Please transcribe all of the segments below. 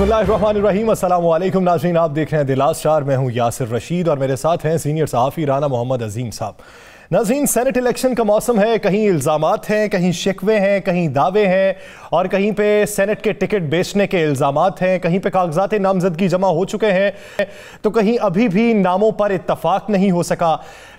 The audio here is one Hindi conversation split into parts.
बसमिलीम नाजीन आप देख रहे हैं दिलास शार मैं हूँ यासिर रशीद और मेरे साथ हैं सीनियर सहाफ़ी राना मोहम्मद अजीम साहब नाजीन सेनेट इलेक्शन का मौसम है कहीं इल्ज़ाम हैं कहीं शिकवे हैं कहीं दावे हैं और कहीं पे सेनेट के टिकट बेचने के इल्ज़ाम हैं कहीं पे कागजात नामजदगी जमा हो चुके हैं तो कहीं अभी भी नामों पर इतफाक़ नहीं हो सका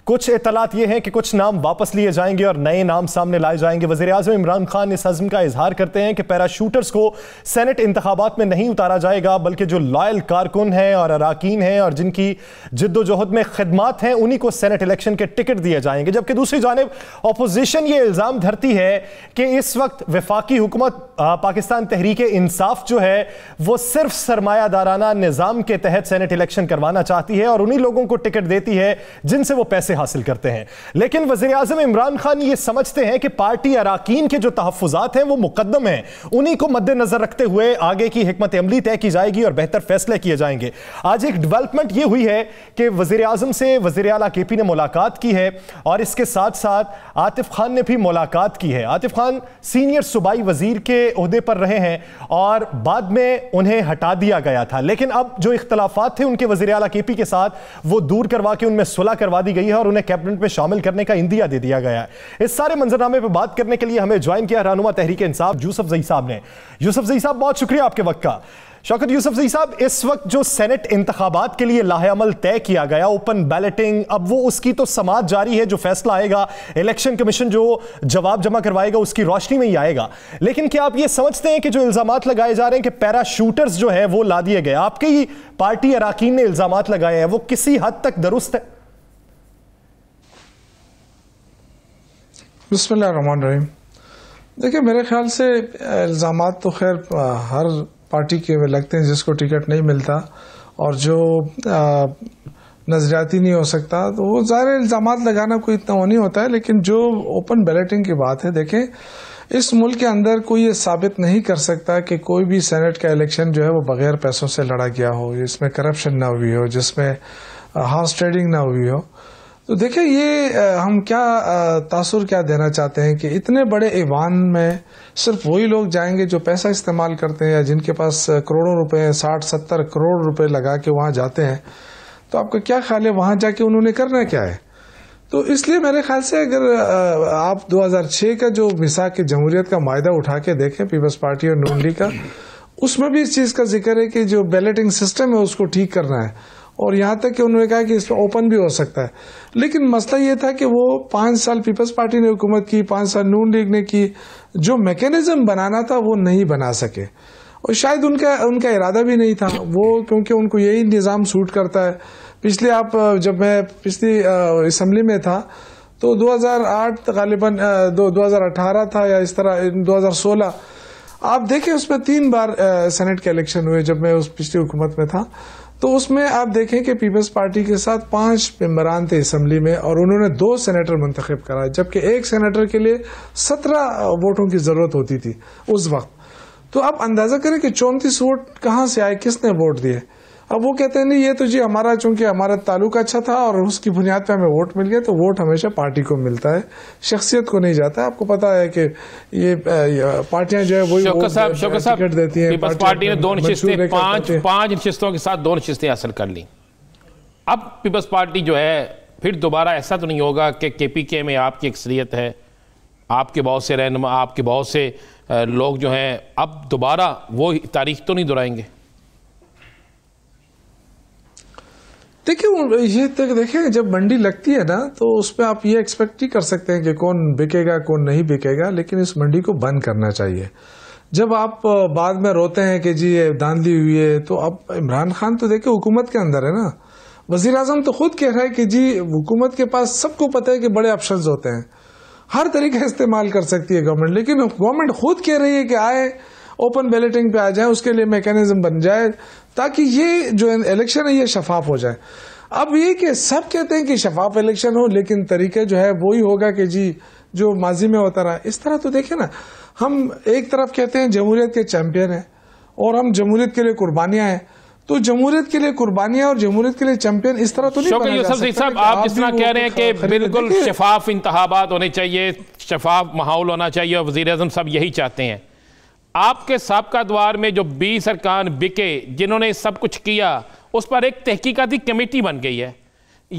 कुछ इतलात ये हैं कि कुछ नाम वापस लिए जाएंगे और नए नाम सामने लाए जाएंगे वजीर अजम इमरान खान इस हजम का इजहार करते हैं कि पैराशूटर्स को सेनेट इंतबात में नहीं उतारा जाएगा बल्कि जो लॉयल कारकुन हैं और अरकान हैं और जिनकी जद्दोजहद में खदमात हैं उन्हीं को सेनेट इलेक्शन के टिकट दिए जाएंगे जबकि दूसरी जानब अपोजिशन ये इल्ज़ाम धरती है कि इस वक्त वफाकी हुकूमत पाकिस्तान तहरीक इंसाफ जो है वो सिर्फ सरमायादाराना निज़ाम के तहत सैनेट इलेक्शन करवाना चाहती है और उन्हीं लोगों को टिकट देती है जिनसे वो पैसे हासिल करते हैं लेकिन वजी अजम इमरान खान ये समझते हैं कि पार्टी अरकान के जो तहफात हैं वो मुकदम हैं उन्हीं को मद्देनजर रखते हुए आगे की हमत अमली तय की जाएगी और बेहतर फैसले किए जाएंगे आज एक डिवेलपमेंट ये हुई है कि वजी अजम से वजी अला के पी ने मुलाकात की है और इसके साथ साथ आतिफ खान ने भी मुलाकात की है आतिफ खान सीनियर सूबाई वजीर के अहदे पर रहे हैं और बाद में उन्हें हटा दिया गया था लेकिन अब जो इख्तलाफा थे उनके वजी अला के पी के साथ वो दूर करवा के उनमें सुलह करवा दी गई है और उन्हें कैबिनेट में शामिल करने का इंदिया दे दिया गया है इस सारे मंजरनामे पर बात करने के लिए हमें ज्वाइन किया रानुमा तहरीक इंसाफ यूसफ जई साहब ने यूसफ जई साहब बहुत शुक्रिया आपके वक्त का शौकत यूसफ जई साहब इस वक्त जो सेनेट इंतबात के लिए लाहेमल तय किया गया ओपन बैलेटिंग अब वो उसकी तो समाज जारी है जो फैसला आएगा इलेक्शन कमीशन जो जवाब जमा करवाएगा उसकी रोशनी में ही आएगा लेकिन क्या आप ये समझते हैं कि जो इल्ज़ाम लगाए जा रहे हैं कि पैराशूटर्स जो है वो ला दिए गए आपके ही पार्टी अरकान ने इल्ज़ाम लगाए हैं वो किसी हद तक दुरुस्त है बसमीम देखिए मेरे ख्याल से इल्ज़ाम तो खैर हर पार्टी के लगते हैं जिसको टिकट नहीं मिलता और जो नजरियाती नहीं हो सकता तो वो ज़ाहिर इल्ज़ाम लगाना कोई इतना वो नहीं होता है लेकिन जो ओपन बैलेटिंग की बात है देखें इस मुल्क के अंदर कोई ये साबित नहीं कर सकता कि कोई भी सेनेट का इलेक्शन जो है वो बगैर पैसों से लड़ा गया हो जिसमें करप्शन ना हुई हो जिसमें हाउस ट्रेडिंग ना हुई हो तो देखिए ये हम क्या तासुर क्या देना चाहते हैं कि इतने बड़े ईवान में सिर्फ वही लोग जाएंगे जो पैसा इस्तेमाल करते हैं या जिनके पास करोड़ों रुपए साठ सत्तर करोड़ रुपए लगा के वहां जाते हैं तो आपका क्या ख्याल है वहां जाके उन्होंने करना क्या है तो इसलिए मेरे ख्याल से अगर आप 2006 का जो मिसा के जमहूरियत का मायदा उठा के देखें पीपल्स पार्टी और नून लीग का उसमें भी इस चीज़ का जिक्र है कि जो बैलेटिंग सिस्टम है उसको ठीक करना है और यहाँ तक कि उन्होंने कहा कि इसमें ओपन भी हो सकता है लेकिन मसला ये था कि वो पांच साल पीपल्स पार्टी ने हुकूमत की पांच साल नून लीग ने की जो मैकेनिज्म बनाना था वो नहीं बना सके और शायद उनका उनका इरादा भी नहीं था वो क्योंकि उनको यही निज़ाम सूट करता है पिछले आप जब मैं पिछली असम्बली में था तो 2008 गालिबा दो 2018 था या इस तरह 2016 आप देखें उसमें तीन बार सेनेट के इलेक्शन हुए जब मैं उस पिछली हुकूमत में था तो उसमें आप देखें कि पीपल्स पार्टी के साथ पांच मेम्बरान थे असम्बली में और उन्होंने दो सेनेटर मंतखब कराए जबकि एक सेनेटर के लिए सत्रह वोटों की ज़रूरत होती थी उस वक्त तो आप अंदाज़ा करें कि चौंतीस वोट कहाँ से आए किसने वोट दिए अब वो कहते हैं नहीं ये तो जी हमारा चूंकि हमारा ताल्लुक अच्छा था और उसकी बुनियाद पे हमें वोट मिल गया तो वोट हमेशा पार्टी को मिलता है शख्सियत को नहीं जाता आपको पता है कि ये पार्टियां जो है वही साहब साहब देती हैं पार्टी ने दो पांच नशस्तों के साथ दो नशस्तें हासिल कर ली अब पीपल्स पार्टी जो है फिर दोबारा ऐसा तो नहीं होगा कि के पी के में आपकी अक्सरियत है आपके बहुत से रहनम आपके बहुत से लोग जो हैं अब दोबारा वो तारीख तो नहीं दोहराएंगे देखिये ये तक देखें जब मंडी लगती है ना तो उसमें आप ये एक्सपेक्ट ही कर सकते हैं कि कौन बिकेगा कौन नहीं बिकेगा लेकिन इस मंडी को बंद करना चाहिए जब आप बाद में रोते हैं कि जी ये धांधली हुई है तो अब इमरान खान तो देखे हुकूमत के अंदर है ना वजीर अजम तो खुद कह रहा है कि जी हुकूमत के पास सबको पता है कि बड़े ऑप्शन होते हैं हर तरीके इस्तेमाल कर सकती है गवर्नमेंट लेकिन गवर्नमेंट खुद कह रही है कि आए ओपन बैलेटिंग पे आ जाए उसके लिए मैकेनिज्म बन जाए ताकि ये जो इलेक्शन है ये शफाफ हो जाए अब ये कि सब कहते हैं कि शफाफ इलेक्शन हो लेकिन तरीके जो है वो ही होगा कि जी जो माजी में होता रहा इस तरह तो देखे ना हम एक तरफ कहते हैं जमहूरियत के चैंपियन है और हम जमहूरियत के लिए कुर्बानियां हैं तो जमहूरियत के लिए कुर्बानियां और जमहूरियत के लिए चैंपियन इस तरह तो नहीं सकता साहब आप इस तरह कह रहे हैं तो कि बिल्कुल शफाफ इंतबात होने चाहिए शफाफ माहौल होना चाहिए और वजी अजम सब यही चाहते हैं आपके सबका द्वार में जो बीस अरकान बिके जिन्होंने सब कुछ किया उस पर एक तहकीकती कमेटी बन गई है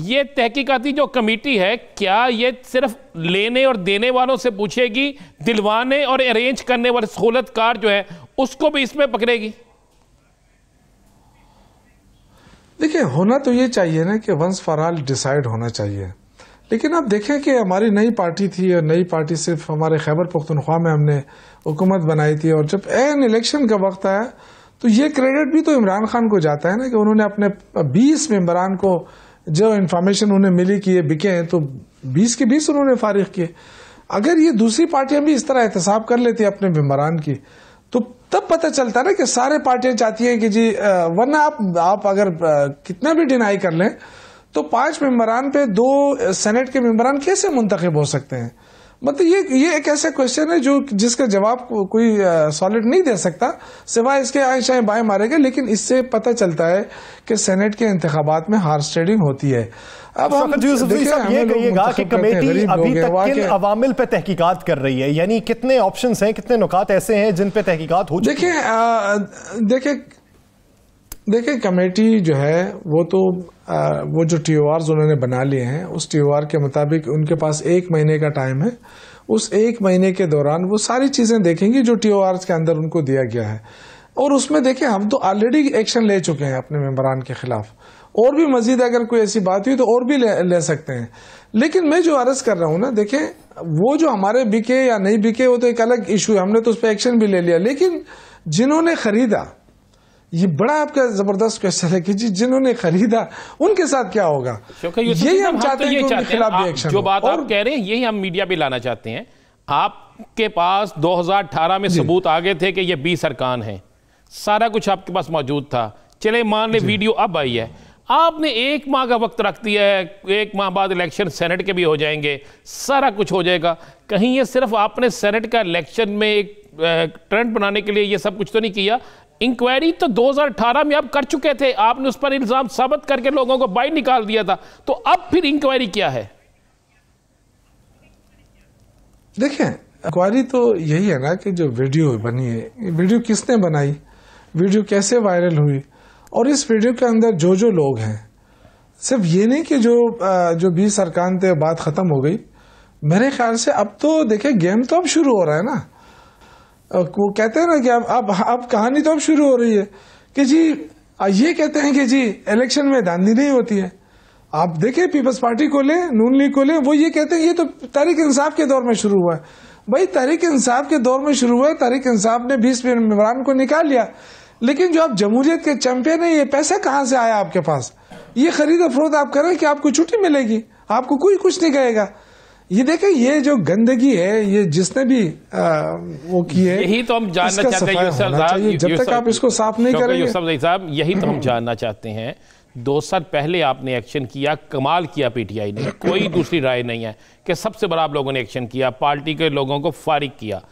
ये तहकीकती जो कमेटी है क्या ये सिर्फ लेने और देने वालों से पूछेगी दिलवाने और अरेंज करने वाले सहूलतकार जो है उसको भी इसमें पकड़ेगी देखिए होना तो ये चाहिए ना कि वंस फॉर ऑल डिसाइड होना चाहिए लेकिन आप देखें कि हमारी नई पार्टी थी और नई पार्टी सिर्फ हमारे खैबर पख्तनख्वा में हमने हुकूमत बनाई थी और जब एन इलेक्शन का वक्त आया तो ये क्रेडिट भी तो इमरान खान को जाता है ना कि उन्होंने अपने 20 मेम्बरान को जो इन्फॉर्मेशन उन्हें मिली कि ये बिके हैं तो 20 के 20 उन्होंने फारिग किए अगर ये दूसरी पार्टियां भी इस तरह एहतसाब कर लेती अपने मेम्बरान की तो तब पता चलता ना कि सारे पार्टियां चाहती हैं कि जी वरना आप आप अगर कितना भी डिनाई कर लें तो पांच मेम्बरान पे दो सेनेट के मेम्बरान कैसे मुंतखब हो सकते हैं मतलब ये ये एक ऐसा क्वेश्चन है जो जिसका जवाब को, कोई सॉलिड नहीं दे सकता सिवाय इसके आए चाहे बाएं मारेगा लेकिन इससे पता चलता है कि सेनेट के इंतबात में हार्स ट्रेडिंग होती है अब हम ये कमेटी अभी तक किन अवामिल पे तहकीकात कर रही है यानी कितने ऑप्शंस हैं कितने नुकात ऐसे हैं जिन पे तहकीकात हो देखिए देखिए देखिए कमेटी जो है वो तो आ, वो जो टी उन्होंने बना लिए हैं उस टी के मुताबिक उनके पास एक महीने का टाइम है उस एक महीने के दौरान वो सारी चीज़ें देखेंगी जो टी के अंदर उनको दिया गया है और उसमें देखिए हम तो ऑलरेडी एक्शन ले चुके हैं अपने मेम्बरान के खिलाफ और भी मजीद अगर कोई ऐसी बात हुई तो और भी ले, ले सकते हैं लेकिन मैं जो अर्ज कर रहा हूँ ना देखें वो जो हमारे बिके या नहीं बिके वो तो एक अलग इशू है हमने तो उस पर एक्शन भी ले लिया लेकिन जिन्होंने खरीदा ये बड़ा आपका जबरदस्त क्वेश्चन है कि जी जिन्होंने खरीदा उनके साथ क्या होगा यही हम चाहते तो हैं कि खिलाफ जो बात आप कह रहे हैं यही हम मीडिया पे लाना चाहते हैं आपके पास 2018 में सबूत आ गए थे कि ये बी सरकान हैं सारा कुछ आपके पास मौजूद था चले मान ले वीडियो अब आई है आपने एक माह का वक्त रख दिया है एक माह बाद इलेक्शन सेनेट के भी हो जाएंगे सारा कुछ हो जाएगा कहीं ये सिर्फ आपने सेनेट का इलेक्शन में एक ट्रेंड बनाने के लिए ये सब कुछ तो नहीं किया इंक्वायरी तो 2018 में आप कर चुके थे आपने उस पर इल्ज़ाम साबित करके लोगों को बाहर निकाल दिया था तो अब फिर इंक्वायरी क्या है देखिए इंक्वायरी तो यही है ना कि जो वीडियो बनी है वीडियो किसने बनाई वीडियो कैसे वायरल हुई और इस वीडियो के अंदर जो जो लोग हैं सिर्फ ये नहीं कि जो जो बीस सरकार थे बात ख़त्म हो गई मेरे ख्याल से अब तो देखे गेम तो अब शुरू हो रहा है ना वो कहते हैं ना कि अब अब अब कहानी तो अब शुरू हो रही है कि जी ये कहते हैं कि जी इलेक्शन में धांधी नहीं होती है आप देखें पीपल्स पार्टी को ले नून लीग को ले वो ये कहते हैं ये तो तहरीक इंसाफ के दौर में शुरू हुआ है भाई तहरीक इंसाफ के दौर में शुरू हुआ है तहरीक इंसाफ ने बीस इमरान को निकाल लिया लेकिन जो आप जमहूरियत के चैंपियन है ये पैसा कहाँ से आया आपके पास ये खरीद अफरोद आप करें कि आपको छुट्टी मिलेगी आपको कोई कुछ नहीं कहेगा ये देखे ये जो गंदगी है ये जिसने भी आ, वो की है यही तो हम जानना चाहते हैं जब तक आप इसको साफ नहीं करेंगे साहब यही तो हम जानना चाहते हैं दो साल पहले आपने एक्शन किया कमाल किया पीटीआई ने कोई दूसरी राय नहीं है कि सबसे बड़ा आप लोगों ने एक्शन किया पार्टी के लोगों को फारिग किया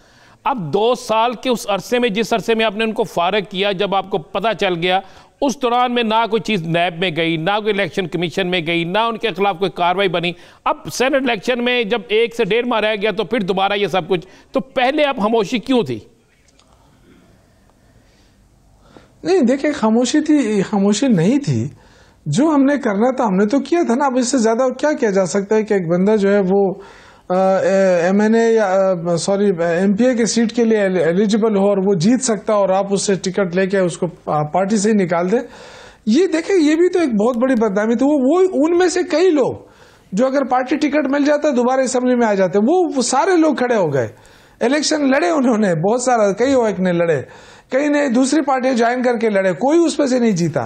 अब दो साल के उस अरसे में जिस अरसे में आपने उनको फारग किया जब आपको पता चल गया उस दौरान में ना कोई चीज़ नैब में गई ना कोई इलेक्शन कमीशन में गई ना उनके खिलाफ कोई कार्रवाई बनी अब सेनेट इलेक्शन में जब एक से डेढ़ माह रह गया तो फिर दोबारा ये सब कुछ तो पहले अब खामोशी क्यों थी नहीं देखिए खामोशी थी खामोशी नहीं थी जो हमने करना था हमने तो किया था ना अब इससे ज़्यादा क्या किया जा सकता है कि एक बंदा जो है वो M N A sorry M P A की सीट के लिए एलिजिबल हो और वो जीत सकता है और आप उससे टिकट लेके उसको पार्टी से ही निकाल दें ये देखे ये भी तो एक बहुत बड़ी बदनामी थी वो वो उनमें से कई लोग जो अगर पार्टी टिकट मिल जाता दोबारा असेंबली में आ जाते वो, वो सारे लोग खड़े हो गए इलेक्शन लड़े उन्होंने बहुत सारा कई ने लड़े कई ने दूसरी पार्टी ज्वाइन करके लड़े कोई उसमें से नहीं जीता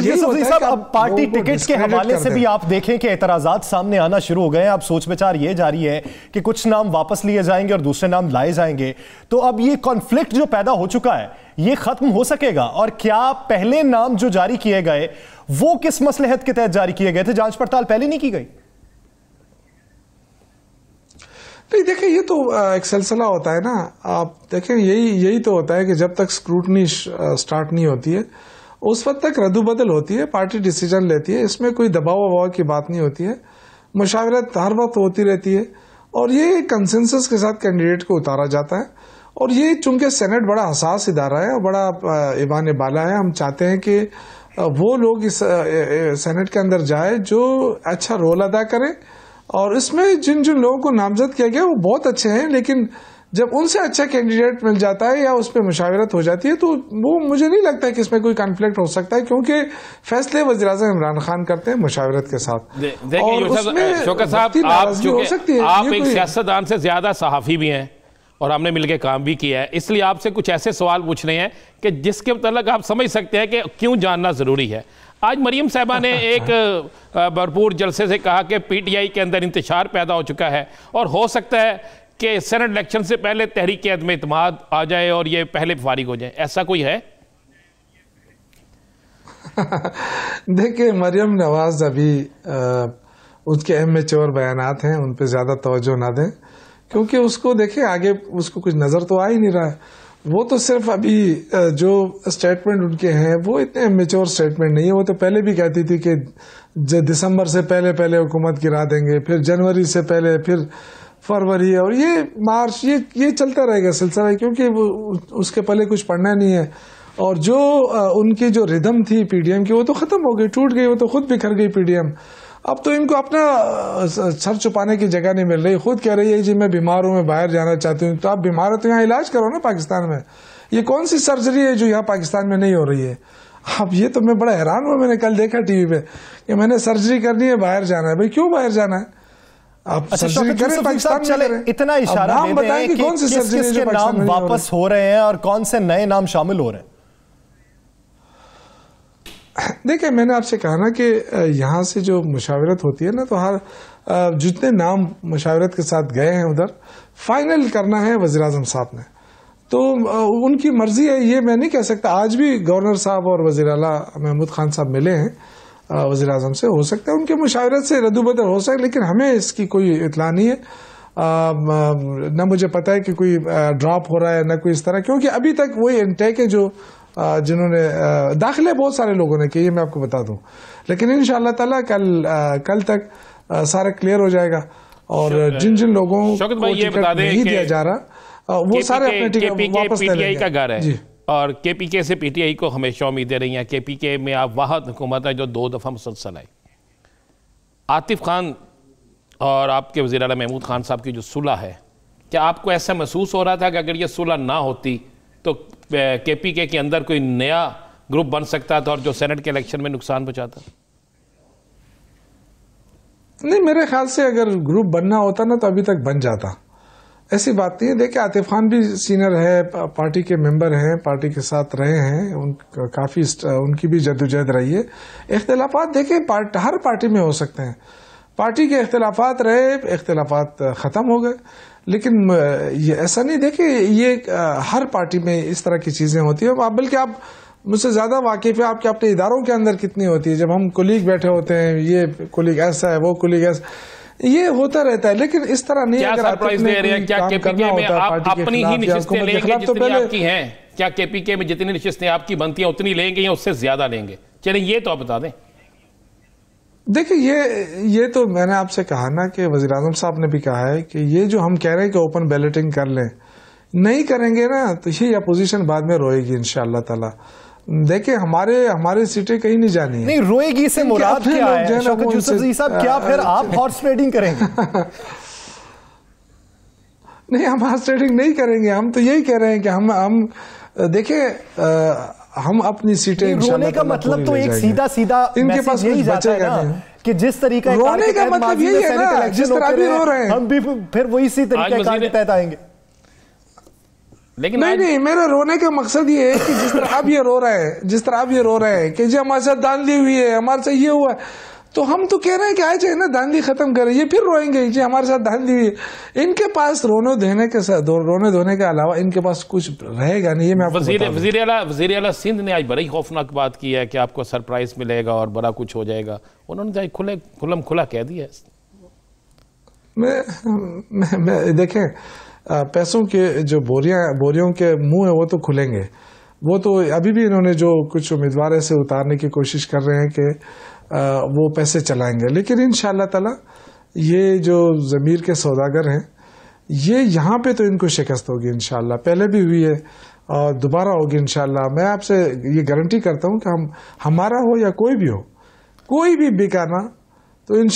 पार्टी टिकट के हवाले से भी आप देखें कि एतराजा सामने आना शुरू हो गए आप अब सोच विचार ये जारी है कि कुछ नाम वापस लिए जाएंगे और दूसरे नाम लाए जाएंगे तो अब ये कॉन्फ्लिक्ट जो पैदा हो चुका है ये खत्म हो सकेगा और क्या पहले नाम जो जारी किए गए वो किस मसलहत के तहत जारी किए गए थे जांच पड़ताल पहले नहीं की गई नहीं देखिए ये तो एक सिलसिला होता है ना आप देखें यही यही तो होता है कि जब तक स्क्रूटनी स्टार्ट नहीं होती है उस वक्त तक रद्द बदल होती है पार्टी डिसीजन लेती है इसमें कोई दबाव वबाव की बात नहीं होती है मुशावरत हर वक्त होती रहती है और ये कंसेंसस के साथ कैंडिडेट को उतारा जाता है और ये चूंकि सेनेट बड़ा हसास इदारा है और बड़ा ईवान बाला है हम चाहते हैं कि वो लोग इस सेनेट के अंदर जाए जो अच्छा रोल अदा करें और इसमें जिन जिन लोगों को नामजद किया गया वो बहुत अच्छे हैं लेकिन जब उनसे अच्छा कैंडिडेट मिल जाता है या उस पर मुशावरत हो जाती है तो वो मुझे नहीं लगता है कि इसमें कोई कॉन्फ्लिक्ट हो सकता है क्योंकि फैसले वजी अजम इमरान खान करते हैं मुशावरत के साथ दे, और उसमें साहब आप हो सकती है आप एक सियासतदान से ज्यादा सहाफ़ी भी हैं और हमने मिलकर काम भी किया है इसलिए आपसे कुछ ऐसे सवाल पूछ रहे हैं कि जिसके मतलब आप समझ सकते हैं कि क्यों जानना ज़रूरी है आज मरियम साहबा ने एक भरपूर जलसे से कहा कि पीटीआई के अंदर इंतजार पैदा हो चुका है और हो सकता है कि सेनेट इलेक्शन से पहले तहरीक अदम इतम आ जाए और ये पहले फारिग हो जाए ऐसा कोई है देखिए मरियम नवाज अभी आ, उसके अहम मेच्योर बयान हैं उन पर ज़्यादा तोज्जो ना दें क्योंकि उसको देखे आगे उसको कुछ नज़र तो आ ही नहीं रहा है वो तो सिर्फ अभी जो स्टेटमेंट उनके हैं वो इतने मेच्योर स्टेटमेंट नहीं है वो तो पहले भी कहती थी कि दिसंबर से पहले पहले हुकूमत गिरा देंगे फिर जनवरी से पहले फिर फरवरी है और ये मार्च ये ये चलता रहेगा सिलसिला क्योंकि वो उसके पहले कुछ पढ़ना नहीं है और जो उनकी जो रिदम थी पीडीएम की वो तो ख़त्म हो गई टूट गई वो तो खुद बिखर गई पीडीएम अब तो इनको अपना सर छुपाने की जगह नहीं मिल रही खुद कह रही है जी मैं बीमार हूँ मैं बाहर जाना चाहती हूँ तो आप बीमार हो तो यहाँ इलाज करो ना पाकिस्तान में ये कौन सी सर्जरी है जो यहाँ पाकिस्तान में नहीं हो रही है अब ये तो मैं बड़ा हैरान हुआ मैंने कल देखा टीवी पे कि मैंने सर्जरी करनी है बाहर जाना है भाई क्यों बाहर जाना है आप अच्छा, इतना इशारा कौन से नाम वापस हो रहे हैं और कौन से नए नाम शामिल हो रहे हैं देखिए मैंने आपसे कहा ना कि यहाँ से जो मुशावरत होती है ना तो हर जितने नाम मुशावरत के साथ गए हैं उधर फाइनल करना है वजी अजम साहब ने तो उनकी मर्जी है ये मैं नहीं कह सकता आज भी गवर्नर साहब और वजीर अला महमूद खान साहब मिले हैं वजी अजम से हो सकता है उनके मुशावरत से रद्द बदल हो सकता है लेकिन हमें इसकी कोई इतला नहीं है न मुझे पता है कि कोई ड्रॉप हो रहा है ना कोई इस तरह क्योंकि अभी तक वही इनटेक है जो जिन्होंने दाखिले बहुत सारे लोगों ने किए मैं आपको बता दूं लेकिन इन शाह कल कल तक सारा क्लियर हो जाएगा और जिन जिन लोगों को टिकट नहीं दिया जा रहा वो सारे अपने टिकट वापस ले लेंगे और के पी के से पी टी आई को हमेशा उम्मीदें रही हैं के पी के में आप वाहद हुकूमत है जो दो दफ़ा मुसलसल आई आतिफ खान और आपके वजी अल महमूद खान साहब की जो सुलह है क्या आपको ऐसा महसूस हो रहा था कि अगर ये सुलह ना होती तो के पी के के अंदर कोई नया ग्रुप बन सकता था और जो सेनेट के इलेक्शन में नुकसान पहुँचाता नहीं मेरे ख्याल से अगर ग्रुप बनना होता ना तो अभी तक बन जाता ऐसी बात नहीं है देखिए आतिफ खान भी सीनियर है पार्टी के मेंबर हैं पार्टी के साथ रहे हैं उन काफ़ी उनकी भी जद्दोजहद रही है इख्तलाफ देखिए पार्ट, हर पार्टी में हो सकते हैं पार्टी के अख्तिलाफात रहे अख्तिलाफात ख़त्म हो गए लेकिन ये ऐसा नहीं देखिए ये हर पार्टी में इस तरह की चीज़ें होती हैं बल्कि आप मुझसे ज़्यादा वाकिफ़ है आपके अपने इदारों के अंदर कितनी होती है जब हम कुलीग बैठे होते हैं ये कुलीग ऐसा है वो कुलीग ऐसा ये होता रहता है लेकिन इस तरह नहीं क्या सरप्राइज दे रहे हैं क्या केपीके में आप अपनी ही निश्चितें लेंगे तो जितनी आपकी हैं क्या केपीके में जितनी निश्चितें आपकी बनती हैं उतनी लेंगे या उससे ज्यादा लेंगे चलिए ये तो आप बता दें देखिए ये ये तो मैंने आपसे कहा ना कि वजी अजम साहब ने भी कहा है कि ये जो हम कह रहे हैं कि ओपन बैलेटिंग कर लें नहीं करेंगे ना तो ये अपोजिशन बाद में रोएगी इन ताला देखिए हमारे हमारे सीटें कहीं नहीं जानी है। नहीं रोएगी से मुराद क्या है साहब क्या फिर आप हॉर्स अच्छा। ट्रेडिंग करेंगे नहीं हम हॉर्स ट्रेडिंग नहीं करेंगे हम तो यही कह रहे हैं कि हम हम देखिए हम अपनी सीटें रोने का मतलब तो एक सीधा सीधा इनके पास यही बचेगा ना कि जिस तरीका रोने का मतलब यही है ना जिस तो तरह भी रो रहे हैं हम भी फिर वही सी तरीका आएंगे लेकिन नहीं नहीं मेरा रोने का मकसद ये है कि जिस तरह आप ये रो रहे हैं जिस तरह आप ये रो रहे हैं कि जी हमारे साथ दांधली हुई है हमारे साथ ये हुआ तो हम तो कह रहे हैं कि आए चाहे ना दांधली खत्म करें ये फिर रोएंगे जी हमारे साथ दांधली हुई इनके पास रोने देने के साथ रोने धोने के अलावा इनके पास कुछ रहेगा नहीं ये मैं वजीर वजीर अला वजीर अला सिंध ने आज बड़ी खौफनाक बात की है कि आपको सरप्राइज मिलेगा और बड़ा कुछ हो जाएगा उन्होंने तो खुले खुलम खुला कह दिया मैं, मैं, मैं देखें पैसों के जो बोरियाँ बोरियों के मुंह है वो तो खुलेंगे वो तो अभी भी इन्होंने जो कुछ उम्मीदवार ऐसे उतारने की कोशिश कर रहे हैं कि वो पैसे चलाएंगे लेकिन इन ताला ये जो ज़मीर के सौदागर हैं ये यहाँ पे तो इनको शिकस्त होगी इन पहले भी हुई है और दोबारा होगी इन मैं आपसे ये गारंटी करता हूँ कि हम हमारा हो या कोई भी हो कोई भी बिकाना तो इन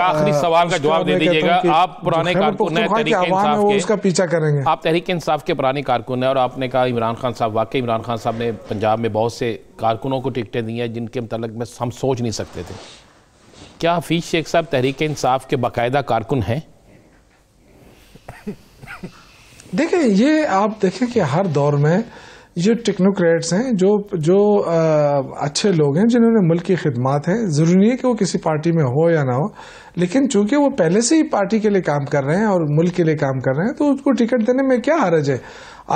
आखिरी सवाल का जवाब दे दीजिएगा आप पुराने कारकुन है उसका पीछा करेंगे आप तहरीक इंसाफ के पुराने कारकुन है और आपने कहा इमरान खान साहब वाकई इमरान खान साहब ने पंजाब में बहुत से कारकुनों को टिकटें दी हैं जिनके मतलब में हम सोच नहीं सकते थे क्या हफीज शेख साहब तहरीक इंसाफ के बाकायदा कारकुन हैं देखें ये आप देखें कि हर दौर में ये टेक्नोक्रेट्स हैं जो जो आ, अच्छे लोग हैं जिन्होंने मुल्क की खिदमात हैं ज़रूरी नहीं है कि वो किसी पार्टी में हो या ना हो लेकिन चूंकि वो पहले से ही पार्टी के लिए काम कर रहे हैं और मुल्क के लिए काम कर रहे हैं तो उसको टिकट देने में क्या हरज है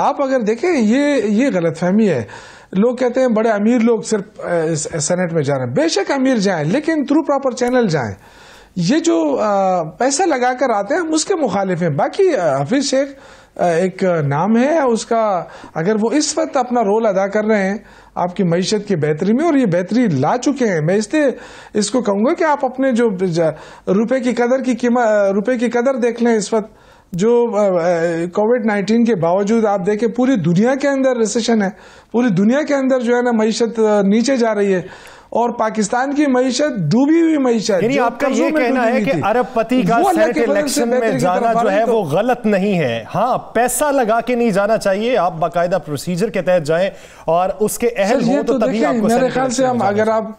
आप अगर देखें ये ये गलतफहमी है लोग कहते हैं बड़े अमीर लोग सिर्फ सेनेट में जा रहे हैं बेशक अमीर जाएं लेकिन थ्रू प्रॉपर चैनल जाएं ये जो पैसा लगाकर आते हैं हम उसके मुखालिफ हैं बाकी हफीज शेख एक नाम है उसका अगर वो इस वक्त अपना रोल अदा कर रहे हैं आपकी मीशत की बेहतरी में और ये बेहतरी ला चुके हैं मैं इसलिए इसको कहूँगा कि आप अपने जो रुपए की कदर की कीमत रुपए की कदर देख लें इस वक्त जो कोविड नाइन्टीन के बावजूद आप देखें पूरी दुनिया के अंदर रिसेशन है पूरी दुनिया के अंदर जो है ना मीशत नीचे जा रही है और पाकिस्तान की मीशत डूबी हुई मीशत यानी आपका ये कहना है कि अरब पति का इलेक्शन में जाना जो है तो वो गलत नहीं है हाँ पैसा लगा के नहीं जाना चाहिए आप बाकायदा प्रोसीजर के तहत जाएं और उसके अहल हो तो, तो तभी आपको मेरे ख्याल से हम अगर आप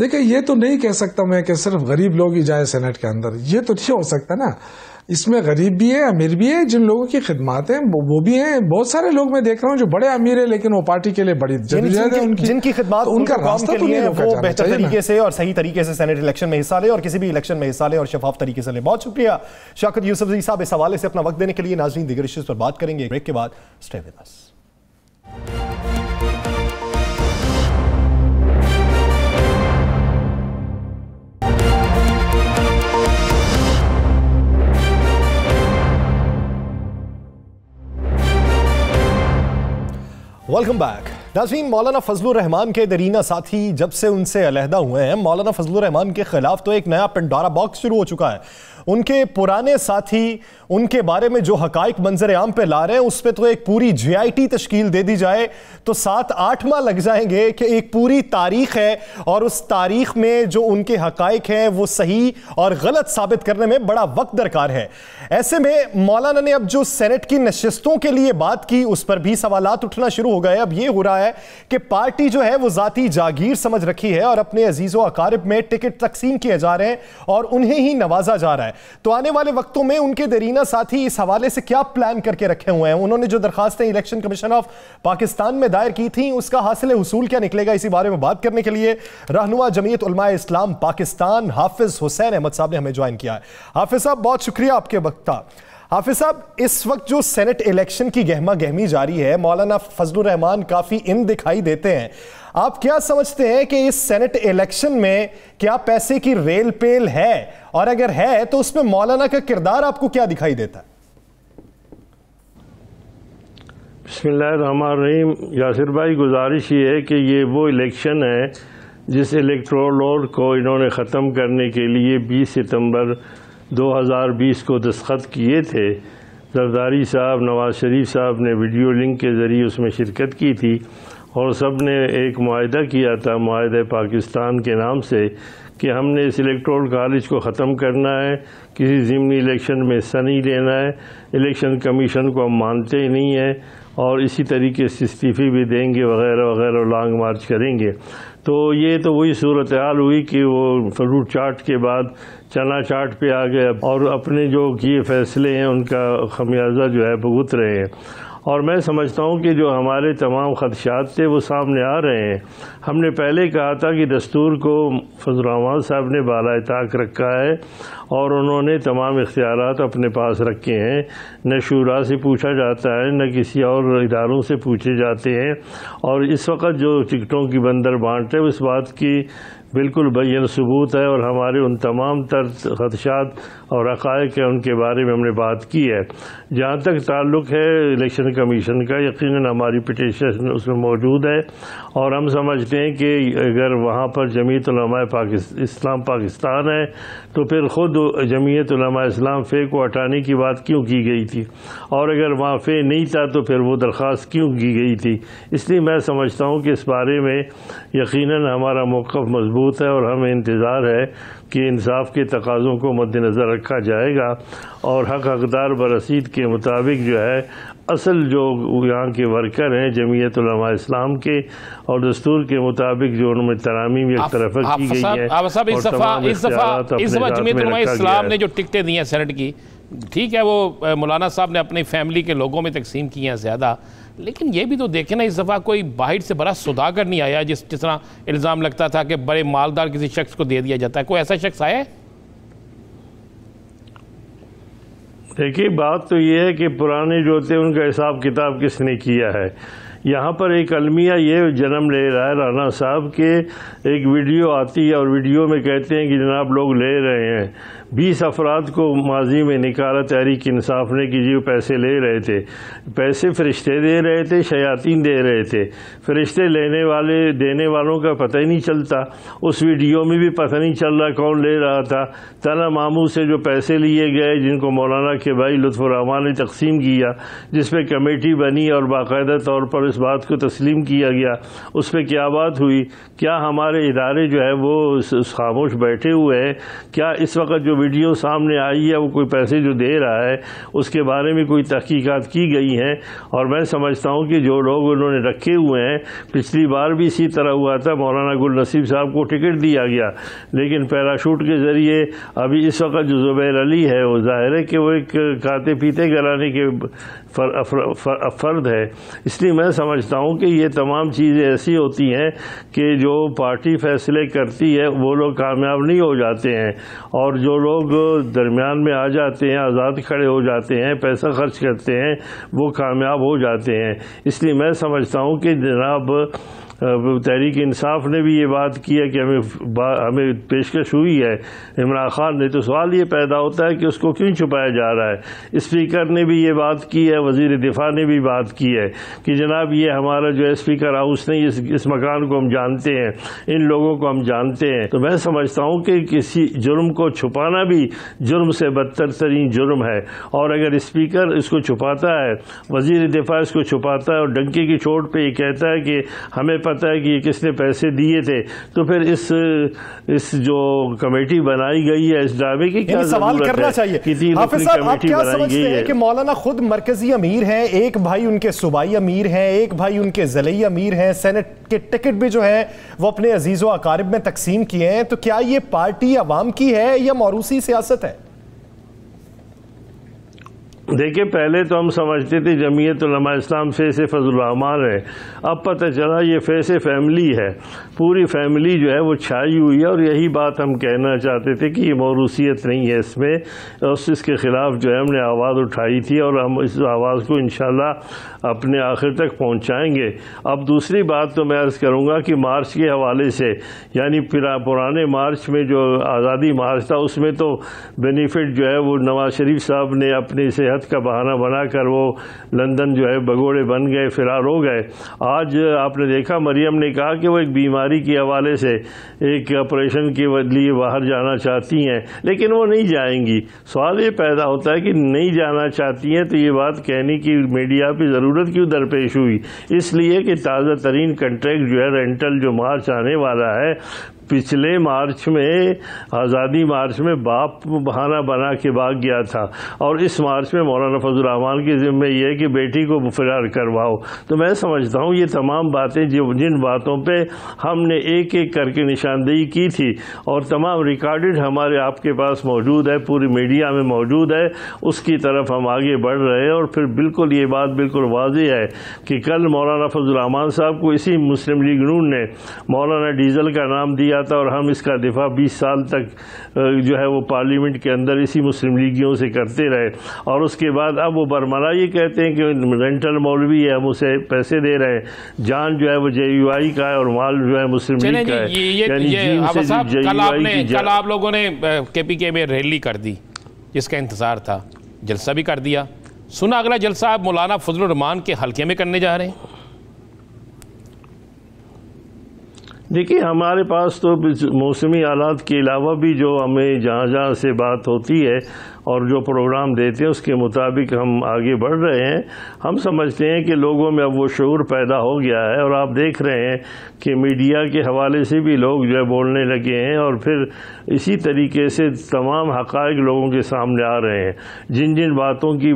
देखिए ये तो नहीं कह सकता मैं कि सिर्फ गरीब लोग ही जाए सेनेट के अंदर ये तो नहीं हो सकता ना इसमें गरीब भी है अमीर भी है जिन लोगों की खिदमत है वो, वो भी हैं बहुत सारे लोग मैं देख रहा हूँ जो बड़े अमीर है लेकिन वो पार्टी के लिए बड़ी है उनकी जिनकी खिदमत तो उनका रास्ता तो नहीं वो बेहतर तरीके से और सही तरीके से सेनेट इलेक्शन में हिस्सा ले और किसी भी इलेक्शन में हिस्सा ले और शफाफ तरीके से ले बहुत शुक्रिया शाकत यूसफ जी साहब इस हवाले से अपना वक्त देने के लिए नाजरीन दीगर पर बात करेंगे ब्रेक के बाद स्टे वेलकम बैक नाजरीन मौलाना फजल रहमान के दरीना साथी जब से उनसे अलहदा हुए हैं मौलाना फजल रहमान के खिलाफ तो एक नया पिंडारा बॉक्स शुरू हो चुका है उनके पुराने साथी उनके बारे में जो हकाइक मंजर आम पे ला रहे हैं उस पर तो एक पूरी जे आई टी तश्कील दे दी जाए तो सात आठ माह लग जाएंगे कि एक पूरी तारीख है और उस तारीख में जो उनके हक हैं वो सही और गलत साबित करने में बड़ा वक्त दरकार है ऐसे में मौलाना ने अब जो सेनेट की नशस्तों के लिए बात की उस पर भी सवाल उठना शुरू हो गए अब ये हो रहा है कि पार्टी जो है वो जाति जागीर समझ रखी है और अपने अजीज़ अकारब में टिकट तकसीम किए जा रहे हैं और उन्हें ही नवाजा जा रहा है तो आने वाले वक्तों में उनके दरीना साथी इस हवाले से क्या प्लान करके रखे हुए हैं उन्होंने जो दरखास्तें इलेक्शन कमीशन ऑफ पाकिस्तान में दायर की थी उसका हासिल हसूल क्या निकलेगा इसी बारे में बात करने के लिए रहनुमा जमीयत उलमा इस्लाम पाकिस्तान हाफिज हुसैन अहमद साहब ने हमें ज्वाइन किया है हाफिज साहब बहुत शुक्रिया आपके वक्त का हाफिज साहब इस वक्त जो सेनेट इलेक्शन की गहमा गहमी जारी है मौलाना फजल रहमान काफ़ी इन दिखाई देते हैं आप क्या समझते हैं कि इस सेनेट इलेक्शन में क्या पैसे की रेल पेल है और अगर है तो उसमें मौलाना का किरदार आपको क्या दिखाई देता है बसमीम यासिर भाई गुजारिश ये है कि ये वो इलेक्शन है जिस इलेक्ट्रोल को इन्होंने ख़त्म करने के लिए 20 सितंबर 2020 को दस्खत किए थे जरदारी साहब नवाज शरीफ साहब ने वीडियो लिंक के ज़रिए उसमें शिरकत की थी और सब ने एक माहा किया था माहे पाकिस्तान के नाम से कि हमने इस इलेक्ट्रोल कॉलेज को ख़त्म करना है किसी ज़िमनी इलेक्शन में हिस्सा नहीं लेना है इलेक्शन कमीशन को हम मानते ही नहीं हैं और इसी तरीके से इस्तीफ़े भी देंगे वगैरह वगैरह लॉन्ग मार्च करेंगे तो ये तो वही सूरत हाल हुई कि वो फ्रूट चाट के बाद चना चाट पे आ गए और अपने जो किए फैसले हैं उनका खमियाजा जो है भुगत रहे हैं और मैं समझता हूँ कि जो हमारे तमाम खदशात थे वो सामने आ रहे हैं हमने पहले कहा था कि दस्तूर को फजलरहमान साहब ने बाला ताक रखा है और उन्होंने तमाम इख्तियार अपने पास रखे हैं न शूरा से पूछा जाता है न किसी और इदारों से पूछे जाते हैं और इस वक्त जो टिकटों की बंदर बांट है उस बात की बिल्कुल बैन सबूत है और हमारे उन तमाम तर खदशात और अकायद के उनके बारे में हमने बात की है जहाँ तक ताल्लुक है इलेक्शन कमीशन का यकीन हमारी पटिशन उसमें मौजूद है और हम समझते हैं कि अगर वहाँ पर जमीयत पाकिस्तान इस्लाम पाकिस्तान है तो फिर ख़ुद जमीयत इस्लाम फ़े को हटाने की बात क्यों की गई थी और अगर वहाँ फ़े नहीं था तो फिर वो दरख्वास्त क्यों की गई थी इसलिए मैं समझता हूँ कि इस बारे में यकीन हमारा मौक़ मजबूत है और हमें इंतज़ार है कि इंसाफ के तकाज़ों को मद्दनज़र रखा जाएगा और हक हकदार बरसीद के मुताबिक जो है असल जो यहाँ के वर्कर हैं जमीयत इस्लाम के और दस्तूर के मुताबिक जो उनमें तरामीम एक तरफ की गई है इस इस्लाम ने जो टिकटें दी हैं सेनेट की ठीक है वो मौलाना साहब ने अपनी फैमिली के लोगों में तकसीम की हैं ज़्यादा लेकिन ये भी तो देखें ना इस दफ़ा कोई बाहर से बड़ा सुधाकर नहीं आया जिस जिस तरह इल्ज़ाम लगता था कि बड़े मालदार किसी शख्स को दे दिया जाता है कोई ऐसा शख्स आया देखिए बात तो ये है कि पुराने जो थे उनका हिसाब किताब किसने किया है यहाँ पर एक अलमिया ये जन्म ले रहा है राना साहब के एक वीडियो आती है और वीडियो में कहते हैं कि जनाब लोग ले रहे हैं बीस अफराद को माजी में निकाला तहरीक इंसाफ ने कि जी पैसे ले रहे थे पैसे फरिश्ते दे रहे थे शयातीन दे रहे थे फरिश्ते लेने वाले देने वालों का पता ही नहीं चलता उस वीडियो में भी पता नहीं चल रहा कौन ले रहा था तना मामू से जो पैसे लिए गए जिनको मौलाना के भाई लुफुररहमान ने तकसीम किया जिसपे कमेटी बनी और बाकायदा तौर पर इस बात को तस्लीम किया गया उस पर क्या बात हुई क्या हमारे इदारे जो है वो खामोश बैठे हुए हैं क्या इस वक्त जो वीडियो सामने आई है वो कोई पैसे जो दे रहा है उसके बारे में कोई तहकीकात की गई है और मैं समझता हूँ कि जो लोग उन्होंने रखे हुए हैं पिछली बार भी इसी तरह हुआ था मौलाना गुल नसीब साहब को टिकट दिया गया लेकिन पैराशूट के ज़रिए अभी इस वक्त जो ज़ुबैर अली है वो ज़ाहिर है कि वो एक खाते पीते कराने के फर, फर, फर्द है इसलिए मैं समझता हूँ कि ये तमाम चीज़ें ऐसी होती हैं कि जो पार्टी फैसले करती है वो लोग कामयाब नहीं हो जाते हैं और जो लोग दरमियान में आ जाते हैं आज़ाद खड़े हो जाते हैं पैसा खर्च करते हैं वो कामयाब हो जाते हैं इसलिए मैं समझता हूँ कि जनाब तहरीक इंसाफ ने भी ये बात की है कि हमें हमें पेशकश हुई है इमरान खान ने तो सवाल ये पैदा होता है कि उसको क्यों छुपाया जा रहा है स्पीकर ने भी ये बात की है वजीर दिफा ने भी बात की है कि जनाब ये हमारा जो है स्पीकर हाउस नहीं इस, इस मकान को हम जानते हैं इन लोगों को हम जानते हैं तो मैं समझता हूँ कि किसी जुर्म को छुपाना भी जुर्म से बदतर तरीन जुर्म है और अगर स्पीकर इसको छुपाता है वजीर दिफा इसको छुपाता है और डंके की चोट पर यह कहता है कि हमें पर आता है कि ये किसने पैसे दिए थे तो फिर इस इस जो कमेटी बनाई गई है इस दावे की क्या सवाल करना चाहिए हाफिज आप क्या समझते हैं कि मौलाना खुद मरकजी अमीर हैं एक भाई उनके सूबाई अमीर हैं एक भाई उनके जिले अमीर हैं सेनेट के टिकट भी जो है वो अपने अजीज़ व अकारब में तकसीम किए हैं तो क्या ये पार्टी अवाम की है या मौरूसी सियासत है देखिए पहले तो हम समझते थे जमीयत उलमा इस्लाम फेस फजलामान है अब पता चला ये फेस फैमिली है पूरी फैमिली जो है वो छाई हुई है और यही बात हम कहना चाहते थे कि ये मौरूसीत नहीं है इसमें उस इसके ख़िलाफ़ जो है हमने आवाज़ उठाई थी और हम इस आवाज़ को इन अपने आखिर तक पहुँचाएँगे अब दूसरी बात तो मैं अर्ज़ करूँगा कि मार्च के हवाले से यानी पुराने मार्च में जो आज़ादी मार्च था उसमें तो बेनिफिट जो है वो नवाज़ शरीफ साहब ने अपने से सेहत का बहाना बनाकर वो लंदन जो है भगोड़े बन गए फिरार हो गए आज आपने देखा मरियम ने कहा कि वो एक बीमारी के हवाले से एक ऑपरेशन के लिए बाहर जाना चाहती हैं लेकिन वो नहीं जाएंगी सवाल ये पैदा होता है कि नहीं जाना चाहती हैं तो ये बात कहने की मीडिया पर ज़रूरत क्यों दरपेश हुई इसलिए कि ताज़ा तरीन कंट्रैक्ट जो है रेंटल जो मार्च आने वाला है पिछले मार्च में आज़ादी मार्च में बाप बहाना बना के भाग गया था और इस मार्च में मौलाना फजल रहमान की जिम्मे ये है कि बेटी को फरार करवाओ तो मैं समझता हूँ ये तमाम बातें जो जिन बातों पे हमने एक एक करके निशानदेही की थी और तमाम रिकॉर्डेड हमारे आपके पास मौजूद है पूरी मीडिया में मौजूद है उसकी तरफ हम आगे बढ़ रहे हैं और फिर बिल्कुल ये बात बिल्कुल वाजह है कि कल मौलाना फजल रहमान साहब को इसी मुस्लिम लीग नून ने मौलाना डीजल का नाम दिया किया था और हम इसका दिफा 20 साल तक जो है वो पार्लियामेंट के अंदर इसी मुस्लिम लीगियों से करते रहे और उसके बाद अब वो बरमला ये कहते हैं कि रेंटल मौलवी है हम उसे पैसे दे रहे हैं जान जो है वो जे का है और माल जो है मुस्लिम लीग का है कल आप लोगों ने केपीके में रैली कर दी जिसका इंतज़ार था जलसा भी कर दिया सुना अगला जलसा आप मौलाना फजल रहमान के हल्के में करने जा रहे हैं देखिए हमारे पास तो मौसमी आलात के अलावा भी जो हमें जहाँ जहाँ से बात होती है और जो प्रोग्राम देते हैं उसके मुताबिक हम आगे बढ़ रहे हैं हम समझते हैं कि लोगों में अब वो शूर पैदा हो गया है और आप देख रहे हैं कि मीडिया के हवाले से भी लोग जो है बोलने लगे हैं और फिर इसी तरीके से तमाम हक लोगों के सामने आ रहे हैं जिन जिन बातों की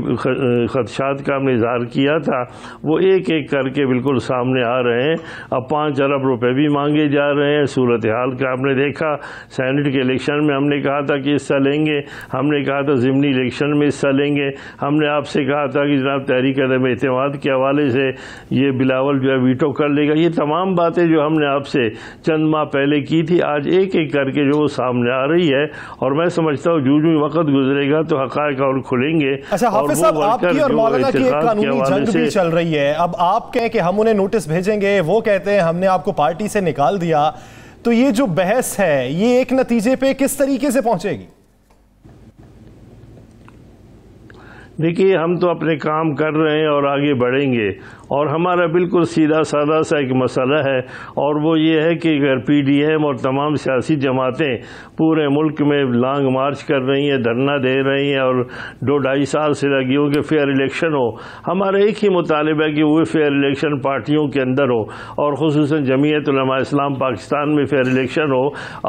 खदशात का हमने इजहार किया था वो एक एक करके बिल्कुल सामने आ रहे हैं अब पाँच अरब रुपये भी मांगे जा रहे हैं सूरत हाल का आपने देखा सैनट के इलेक्शन में हमने कहा था कि हिस्सा लेंगे हमने कहा था ज़मनी इलेक्शन में हिस्सा लेंगे हमने आपसे कहा था कि जनाब तहरीक अदम अतमाद के हवाले से ये बिलावल जो है वीटो कर लेगा ये तमाम बातें जो हमने आपसे चंद माह पहले की थी आज एक एक करके जो वो सामने आ रही है और मैं समझता हूँ जू जू वक्त गुजरेगा तो हक और खुलेंगे अच्छा, चल रही है अब आप कहें कि हम उन्हें नोटिस भेजेंगे वो कहते हैं हमने आपको पार्टी से निकाल दिया तो ये जो बहस है ये एक नतीजे पे किस तरीके से पहुंचेगी देखिए हम तो अपने काम कर रहे हैं और आगे बढ़ेंगे और हमारा बिल्कुल सीधा साधा सा एक मसला है और वो ये है कि अगर पी और तमाम सियासी जमातें पूरे मुल्क में लॉन्ग मार्च कर रही हैं धरना दे रही हैं और दो ढाई साल से लगी हो कि फेयर इलेक्शन हो हमारा एक ही मुतालब है कि वो फेयर इलेक्शन पार्टियों के अंदर हो और खसूस जमीयत इस्लाम पाकिस्तान में फेयर इलेक्शन हो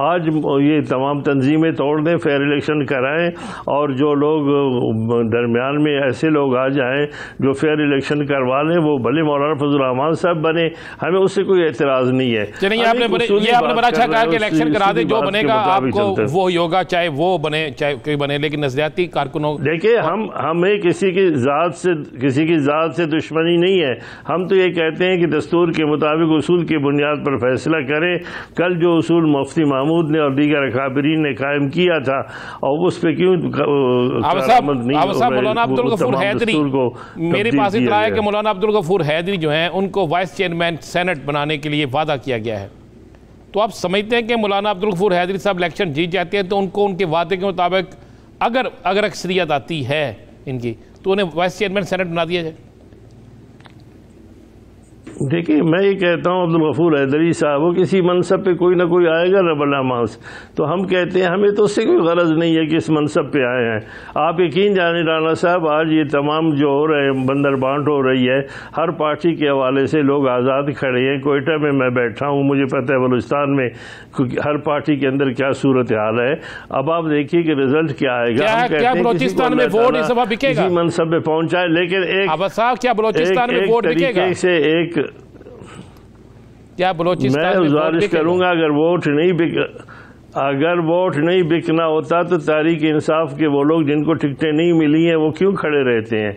आज ये तमाम तंजीमें तोड़ दें फेयर इलेक्शन कराएं और जो लोग दरमियान में ऐसे लोग आ जाएँ जो फेयर इलेक्शन करवा लें वो भले मौलाना फजल रहमान साहब बने हमें उससे कोई एतराज़ नहीं है आपने बड़ा अच्छा कहा कि इलेक्शन करा जो बनेगा आपको वो, वो योगा चाहे वो बने चाहे कोई बने लेकिन नजरियाती कारकुनों देखिए हम हमें किसी की जात से किसी की जात से दुश्मनी नहीं है हम तो ये कहते हैं कि दस्तूर के मुताबिक उसूल की बुनियाद पर फैसला करें कल जो उसूल मुफ्ती महमूद ने और दीगर अकाबरीन ने कायम किया था और उस पर क्यों मेरे पास इतना है कि मौलाना अब्दुल गफूर हैदरी जो है उनको वाइस चेयरमैन सेनेट बनाने के लिए वादा किया गया है तो आप समझते हैं कि मौलाना अब्दुल गफूर हैदरी साहब इलेक्शन जीत जाते हैं तो उनको उनके वादे के मुताबिक अगर अगर अक्सरियत आती है इनकी तो उन्हें वाइस चेयरमैन सेनेट बना दिया जाए देखिए मैं ये कहता हूँ अब्दुल गफूर हैदरी साहब वो किसी मनसब पे कोई ना कोई आएगा रबला माउस तो हम कहते हैं हमें तो उससे कोई गरज नहीं है कि इस मनसब पे आए हैं आप यकीन जाने राना साहब आज ये तमाम जो हो रहे हैं बंदर बांट हो रही है हर पार्टी के हवाले से लोग आज़ाद खड़े हैं कोयटा में मैं बैठा हूँ मुझे पता है बलुस्तान में हर पार्टी के अंदर क्या सूरत हाल है अब आप देखिए कि रिजल्ट क्या आएगा क्या में मनसब पे पहुंचा है लेकिन एक क्या बलोचिस्तान में वोट से एक क्या बलोचिस्तान मैं गुजारिश करूंगा अगर वोट नहीं बिक अगर वोट नहीं बिकना होता तो तारीख इंसाफ के वो लोग जिनको टिकटें नहीं मिली हैं वो क्यों खड़े रहते हैं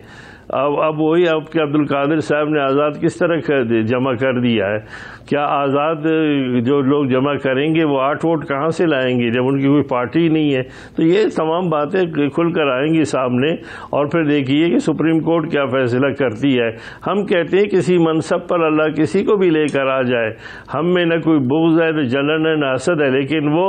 अब अब वही आपके अब्दुल कादिर साहब ने आज़ाद किस तरह कर दे जमा कर दिया है क्या आज़ाद जो लोग जमा करेंगे वो आठ वोट कहाँ से लाएंगे जब उनकी कोई पार्टी नहीं है तो ये तमाम बातें खुलकर आएंगी सामने और फिर देखिए कि सुप्रीम कोर्ट क्या फैसला करती है हम कहते हैं किसी मनसब पर अल्लाह किसी को भी लेकर आ जाए हम में न कोई बोझ है न जलन है न असद है लेकिन वो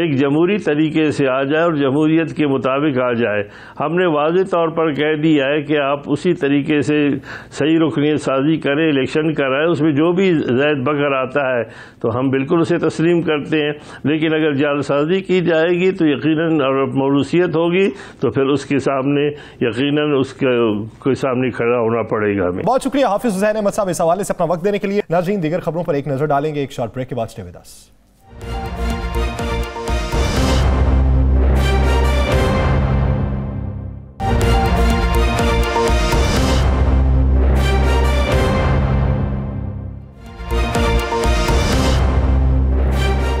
एक जमहूरी तरीके से आ जाए और जमहूरीत के मुताबिक आ जाए हमने वाज तौर पर कह दिया है कि आप उसी तरीके से सही रुकनीत साजी करें इलेक्शन कराएं उसमें जो भी जैद बकर आता है तो हम बिल्कुल उसे तस्लीम करते हैं लेकिन अगर जालसाजी की जाएगी तो यकीन और मौरूसीत होगी तो फिर उसके सामने यकीन उसके के सामने खड़ा होना पड़ेगा हमें बहुत शुक्रिया हाफिज हुसैन अहमद साहब इस हवाले से अपना वक्त देने के लिए नाजरीन दीगर खबरों पर एक नजर डालेंगे एक शॉर्ट ब्रेक के बाद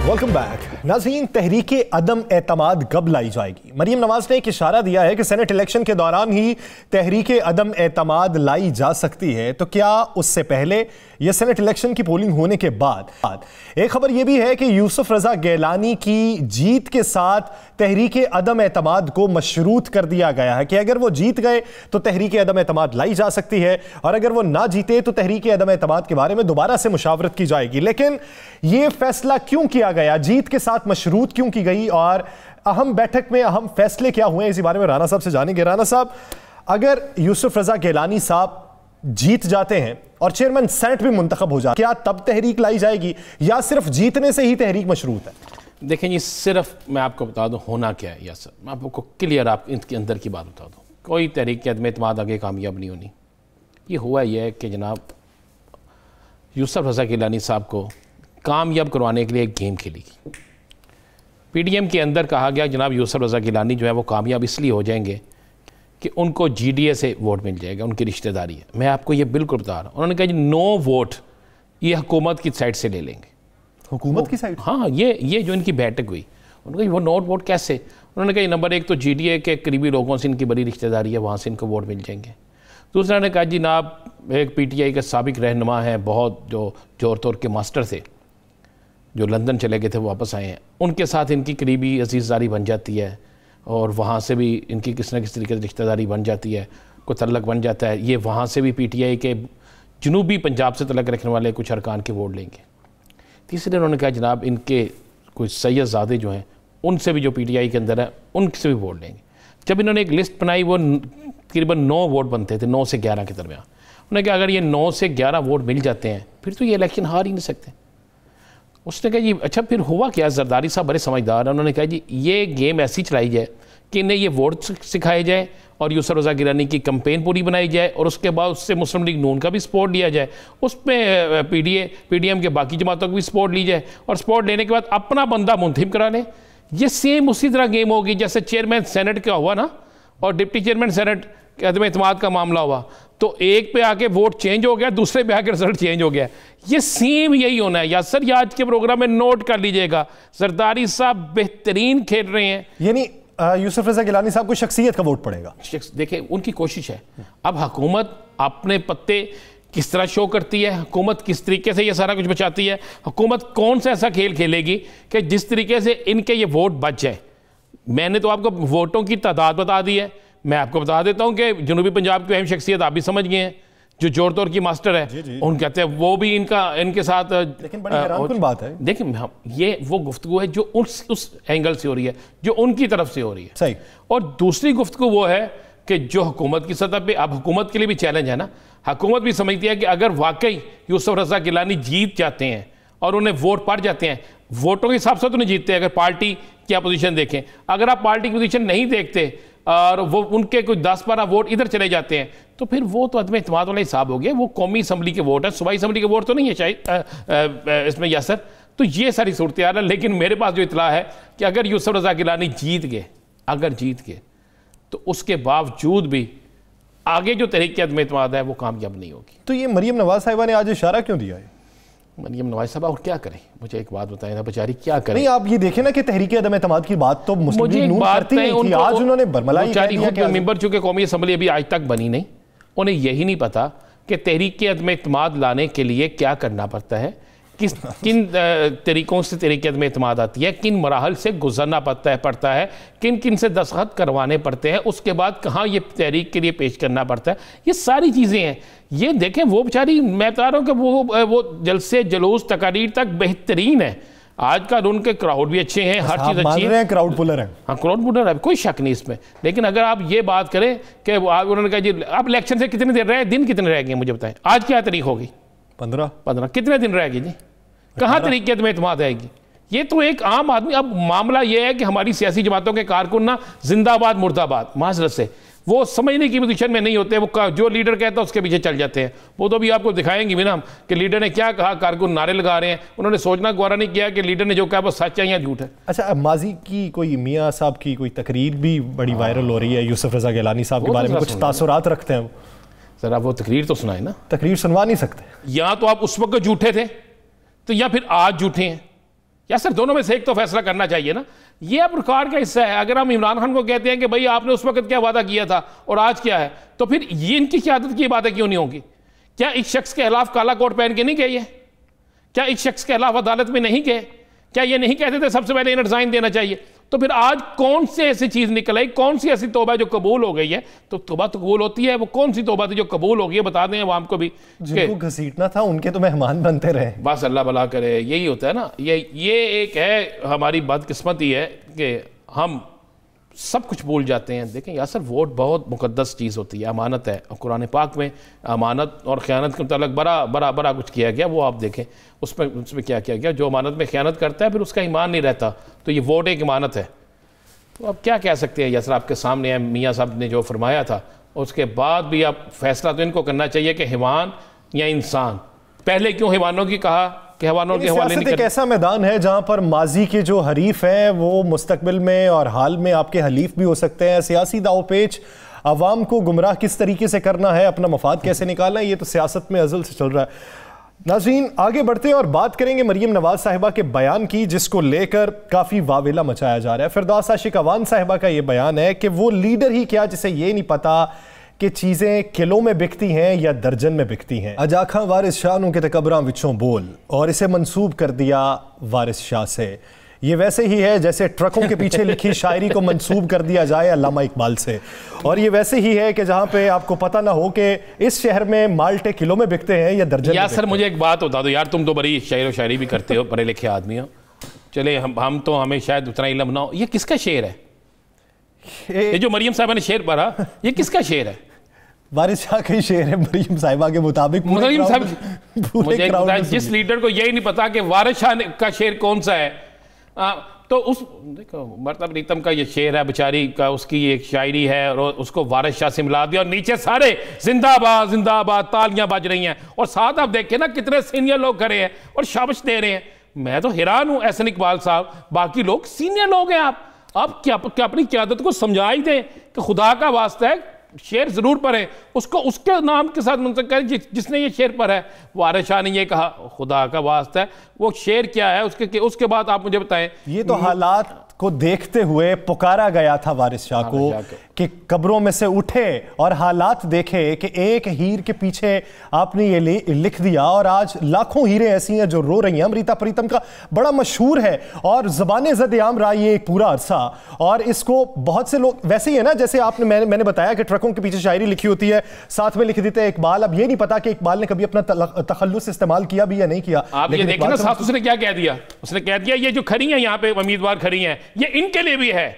Welcome back. नाजीन तहरीक अदम एतमाद कब लाई जाएगी मरीम नवाज ने एक इशारा दिया है कि सेनेट इलेक्शन के दौरान ही तहरीक अदम एतमाद लाई जा सकती है तो क्या उससे पहले यह सेनेट इलेक्शन की पोलिंग होने के बाद एक खबर यह भी है कि यूसुफ रजा गैलानी की जीत के साथ तहरीक अदम एतमाद को मशरूत कर दिया गया है कि अगर वो जीत गए तो तहरीक अदम एतमाद लाई जा सकती है और अगर वो ना जीते तो तहरीक अदम एतमाद के बारे में दोबारा से मुशावरत की जाएगी लेकिन यह फैसला क्यों किया गया जीत के साथ मशरूत क्यों की गई और अहम बैठक में अहम फैसले क्या हुए इसी बारे में राना साहब से जानेंगे राना साहब अगर यूसुफ रजा गैलानी साहब जीत जाते हैं और चेयरमैन सेंट भी मुंतखब हो जाए क्या तब तहरीक लाई जाएगी या सिर्फ जीतने से ही तहरीक मशरूत है देखें ये सिर्फ मैं आपको बता दूं होना क्या है या मैं आपको क्लियर आप इनके अंदर की बात बता दूं कोई तहरीक के अदम अतमाद आगे कामयाब नहीं होनी ये हुआ यह कि जनाब यूसुफ रजा गिलानी साहब को कामयाब करवाने के लिए एक गेम खेली गई पीडीएम के अंदर कहा गया जनाब यूसफ़ रजा गिलानी जो है वो कामयाब इसलिए हो जाएंगे कि उनको जीडीए से वोट मिल जाएगा उनकी रिश्तेदारी है मैं आपको ये बिल्कुल बता रहा हूँ उन्होंने कहा जी नो वोट ये हुकूमत की साइड से ले लेंगे हुकूमत की साइड हाँ ये ये जो इनकी बैठक हुई उन्होंने कहा वो नोट वोट कैसे उन्होंने कहा नंबर एक तो ए के करीबी लोगों से इनकी बड़ी रिश्तेदारी है वहाँ से इनको वोट मिल जाएंगे दूसरा ने कहा जी नाब एक पीटीआई के सबक रहनमा हैं बहुत जो जोर तोर के मास्टर थे जो लंदन चले गए थे वापस आए हैं उनके साथ इनकी करीबी अजीज़दारी बन जाती है और वहाँ से भी इनकी किसी न किसी तरीके से रिश्तेदारी बन जाती है कोई तलक बन जाता है ये वहाँ से भी पी टी आई के जनूबी पंजाब से तलक रखने वाले कुछ अरकान के वोट लेंगे तीसरे उन्होंने कहा जनाब इनके कुछ सैदजादे जो हैं उनसे भी जो पी टी आई के अंदर है उनसे भी वोट लेंगे जब इन्होंने एक लिस्ट बनाई वो तकरीबन नौ वोट बनते थे नौ से ग्यारह के दरमियान उन्होंने कहा अगर ये नौ से ग्यारह वोट मिल जाते हैं फिर तो ये इलेक्शन हार ही नहीं सकते उसने कहा जी अच्छा फिर हुआ क्या जरदारी साहब बड़े समझदार हैं उन्होंने कहा जी ये गेम ऐसी चलाई जाए कि इन्हें ये वोट सिखाए जाए और यूसर रजा गिरानी की कंपेन पूरी बनाई जाए और उसके बाद उससे मुस्लिम लीग नून का भी सपोर्ट लिया जाए उसमें P D A P D M के बाकी जमातों को भी सपोर्ट ली जाए और सपोर्ट लेने के बाद अपना बंदा मुंतब करा लें ये सेम उसी तरह गेम होगी जैसे चेयरमैन सेनेट का हुआ ना और डिप्टी चेयरमैन सेनेट अदम अतमाद का मामला हुआ तो एक पे आके वोट चेंज हो गया दूसरे पे आके रिजल्ट चेंज हो गया ये सेम यही होना है या सर ये आज के प्रोग्राम में नोट कर लीजिएगा सरदारी साहब बेहतरीन खेल रहे हैं यानी यूसुफ रजा गिलानी साहब को शख्सियत का वोट पड़ेगा देखिए उनकी कोशिश है अब हुकूमत अपने पत्ते किस तरह शो करती है हुकूमत किस तरीके से ये सारा कुछ बचाती है हुकूमत कौन सा ऐसा खेल खेलेगी कि जिस तरीके से इनके ये वोट बच जाए मैंने तो आपको वोटों की तादाद बता दी है मैं आपको बता देता हूँ कि जनूबी पंजाब की अहम शख्सियत आप भी समझ गए हैं जो जोर तोर की मास्टर है उन कहते हैं वो भी इनका इनके साथ लेकिन बात है देखिए हम ये वो गुफ्तु है जो उस उस एंगल से हो रही है जो उनकी तरफ से हो रही है सही और दूसरी गुफ्तु वो है कि जो हुकूमत की सतह पे अब हुकूमत के लिए भी चैलेंज है ना हुकूमत भी समझती है कि अगर वाकई यूसुफ रजा गिलानी जीत जाते हैं और उन्हें वोट पड़ जाते हैं वोटों के हिसाब से तो नहीं जीतते अगर पार्टी की अपोजिशन देखें अगर आप पार्टी की पोजिशन नहीं देखते और वो उनके कुछ दस बारह वोट इधर चले जाते हैं तो फिर वो तो अदम अतमाद वाला हिसाब हो गया वो कौमी असम्बली के वोट है सुबह असम्बली के वोट तो नहीं है शायद इसमें यासर तो ये सारी सूरत रहा है लेकिन मेरे पास जो इतला है कि अगर यूसफ रजा गिलानी जीत गए अगर जीत गए तो उसके बावजूद भी आगे जो तरीके अदम इतम है वो कामयाब नहीं होगी तो ये मरीम नवाज साहिबा ने आज इशारा क्यों दिया है मरियम नवाज साहब और क्या करें मुझे एक बात बताएं ना बेचारी क्या करें नहीं आप ये देखें ना कि तहरीक अदम एतम की बात तो मुस्लिम आज उन्होंने मेम्बर चूंकि कौमी असम्बली अभी आज तक बनी नहीं उन्हें यही नहीं पता कि तहरीक अदम अतमाद लाने के लिए क्या करना पड़ता है किस किन तरीकों से तरीक़त में अतमाद आती है किन मराहल से गुजरना पड़ता है पड़ता है किन किन से दस्खत करवाने पड़ते हैं उसके बाद कहाँ ये तहरीक के लिए पेश करना पड़ता है ये सारी चीज़ें हैं ये देखें वो बेचारी मैं बता रहा हूँ कि वो वो जलसे जलूस तकारीर तक बेहतरीन है आज का उनके क्राउड भी अच्छे हैं हर चीज़ अच्छी है क्राउड पुलर है हाँ क्राउड पुलर है कोई शक नहीं इसमें लेकिन अगर आप ये बात करें कि आप उन्होंने कहा जी आप इलेक्शन से कितने देर रहे दिन कितने रह गए मुझे बताएं आज क्या तारीख होगी पंद्रह पंद्रह कितने दिन रह गए जी कहाँ तरीके में अतमाद आएगी ये तो एक आम आदमी अब मामला ये है कि हमारी सियासी जमातों के कारकुन ना जिंदाबाद मुर्दाबाद माजरत से वो समझने की पोजिशन तो में नहीं होते वो जो लीडर कहता है उसके पीछे चल जाते हैं वो तो अभी आपको दिखाएंगे भी ना हम कि लीडर ने क्या कहा कारकुन नारे लगा रहे हैं उन्होंने सोचना गौरा नहीं किया कि लीडर ने जो कहा वो सच है या झूठ है अच्छा माजी की कोई मियाँ साहब की कोई तकरीर भी बड़ी वायरल हो रही है यूसुफ रजा गलानी साहब के तो बारे में कुछ तासरत रखते हैं ज़रा वो तकरीर तो सुनाए ना तकरीर सुनवा नहीं सकते या तो आप उस वक्त झूठे थे तो या फिर आज जूठे हैं या सर दोनों में से एक तो फैसला करना चाहिए ना ये अब रिकॉर्ड का हिस्सा है अगर हम इमरान खान को कहते हैं कि भाई आपने उस वक्त क्या वादा किया था और आज क्या है तो फिर ये इनकी क्यादत की बातें क्यों नहीं होंगी क्या एक शख्स के खिलाफ काला कोट पहन के नहीं कहिए क्या एक शख्स के खिलाफ अदालत में नहीं गए क्या ये नहीं कहते थे सबसे पहले इन्हें रिजाइन देना चाहिए तो फिर आज कौन सी ऐसी चीज़ निकल आई कौन सी ऐसी तोबा जो कबूल हो गई है तो तोबा तो कबूल होती है वो कौन सी तोबा थी जो कबूल हो गई है बता दें वो को भी जिनको घसीटना था उनके तो मेहमान बनते रहे बस अल्लाह भला करे यही होता है ना ये ये एक है हमारी बदकिस्मती है कि हम सब कुछ बोल जाते हैं देखें या सर वोट बहुत मुकदस चीज़ होती है अमानत है और कुरान पाक में अमानत और ख्यात के मतलब बड़ा बड़ा बड़ा कुछ किया गया वो आप देखें उसमें उसमें क्या किया गया जो अमानत में ख्यात करता है फिर उसका ईमान नहीं रहता तो ये वोट एक अमानत है तो आप क्या कह सकते हैं यासर आपके सामने है मियाँ साहब ने जो फरमाया था उसके बाद भी आप फैसला तो इनको करना चाहिए कि हिमान या इंसान पहले क्यों हैवानों की कहा कि हैवानों के हवाले एक ऐसा मैदान है जहां पर माजी के जो हरीफ हैं वो मुस्तबिल में और हाल में आपके हलीफ भी हो सकते हैं सियासी दाव पेच आवाम को गुमराह किस तरीके से करना है अपना मफाद कैसे निकालना है ये तो सियासत में अजल से चल रहा है नाजीन आगे बढ़ते हैं और बात करेंगे मरीम नवाज साहिबा के बयान की जिसको लेकर काफ़ी वावेला मचाया जा रहा है फिरदास आशिक अवान साहिबा का ये बयान है कि वो लीडर ही क्या जिसे ये नहीं पता कि चीज़ें किलो में बिकती हैं या दर्जन में बिकती हैं अजाखा वारिस शाह के तकबरा विचों बोल और इसे मंसूब कर दिया वारिस शाह से ये वैसे ही है जैसे ट्रकों के पीछे लिखी शायरी को मंसूब कर दिया जाए अलामा इकबाल से और ये वैसे ही है कि जहाँ पे आपको पता ना हो कि इस शहर में माल्टे किलो में बिकते हैं या दर्जन यार सर मुझे एक बात बता दो यार तुम तो बड़ी व शायरी भी करते हो पढ़े लिखे आदमी हो चले हम हम तो हमें शायद उतना इलम ना हो ये किसका शेर है ये जो मरियम साहब ने शेर पढ़ा ये किसका शेर है वारिस शाह ही शेर है मरीम साहिबा के मुताबिक मरीम साहब मुझे जिस लीडर को यही नहीं पता कि वारिस शाह का शेर कौन सा है आ, तो उस देखो मरतब रीतम का ये शेर है बेचारी का उसकी एक शायरी है और उसको वारिस शाह से मिला दिया और नीचे सारे जिंदाबाद जिंदाबाद तालियां बज रही हैं और साथ आप देखें ना कितने सीनियर लोग खड़े हैं और शाबाश दे रहे हैं मैं तो हैरान हूँ एहसन इकबाल साहब बाकी लोग सीनियर लोग हैं आप आप क्या, क्या अपनी क्यादत को समझा ही दें कि खुदा का वास्ता है शेर ज़रूर पर है उसको उसके नाम के साथ मुंसब करें जि, जिसने ये शेर पर है वो आर शाह ने ये कहा खुदा का वास्ता है वो शेर क्या है उसके उसके बाद आप मुझे बताएं ये तो हालात को देखते हुए पुकारा गया था वारिस शाह हाँ को कि कब्रों में से उठे और हालात देखे कि एक हीर के पीछे आपने ये लिख दिया और आज लाखों हीरे ऐसी हैं जो रो रही हैं अमृता प्रीतम का बड़ा मशहूर है और ज़बान जद आम रहा ये एक पूरा अरसा और इसको बहुत से लोग वैसे ही है ना जैसे आपने मैंने मैंने बताया कि ट्रकों के पीछे शायरी लिखी होती है साथ में लिख देते हैं इकबाल अब ये नहीं पता कि इकबाल ने कभी अपना तखलुस इस्तेमाल किया भी या नहीं किया आप ये ना साथ तो- उसने क्या कह दिया उसने कह दिया ये जो खड़ी है यहाँ पे उम्मीदवार खड़ी है ये इनके लिए भी है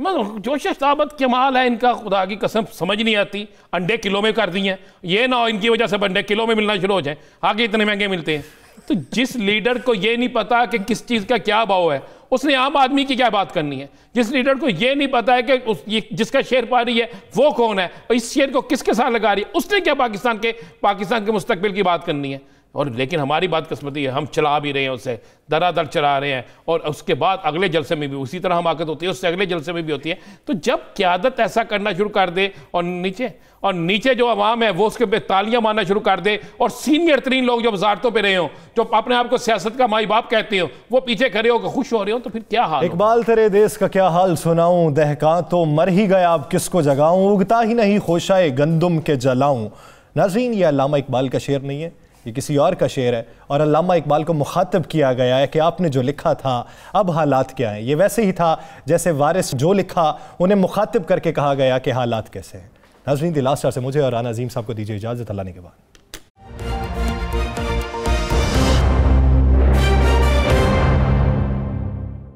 जोश ताबत कमाल है इनका खुदा की कसम समझ नहीं आती अंडे किलो में कर दिए ये ना हो इनकी वजह से अंडे किलो में मिलना शुरू हो जाए आगे इतने महंगे मिलते हैं तो जिस लीडर को ये नहीं पता कि किस चीज़ का क्या भाव है उसने आम आदमी की क्या बात करनी है जिस लीडर को ये नहीं पता है कि उस ये जिसका शेयर पा रही है वो कौन है और इस शेयर को किसके साथ लगा रही है उसने क्या पाकिस्तान के पाकिस्तान के मुस्तबिल की बात करनी है और लेकिन हमारी बात किस्मती है हम चला भी रहे हैं उसे दरा दर चला रहे हैं और उसके बाद अगले जलसे में भी उसी तरह हमाकत होती है उससे अगले जलसे में भी होती है तो जब क्यादत ऐसा करना शुरू कर दे और नीचे और नीचे जो अवाम है वो उसके पे तालियां मारना शुरू कर दे और सीनियर तरीन लोग जो वजारतों पर रहे हों जो अपने आप को सियासत का माई बाप कहते हो वो पीछे खड़े होकर खुश हो रहे हो तो फिर क्या हाल इकबाल तेरे देश का क्या हाल सुनाऊँ दहका तो मर ही गया आप किसको जगाऊँ उगता ही नहीं खोशाए गंदुम के जलाऊँ नाजीन यह अलामा इकबाल का शेर नहीं है ये किसी और का शेर है और अलामा इकबाल को मुखातब किया गया है कि आपने जो लिखा था अब हालात क्या हैं ये वैसे ही था जैसे वारिस जो लिखा उन्हें मुखातब करके कहा गया कि हालात कैसे हैं नाजरीन दिलास से मुझे और राना अजीम साहब को दीजिए इजाज़त अल्लाह ने के बाद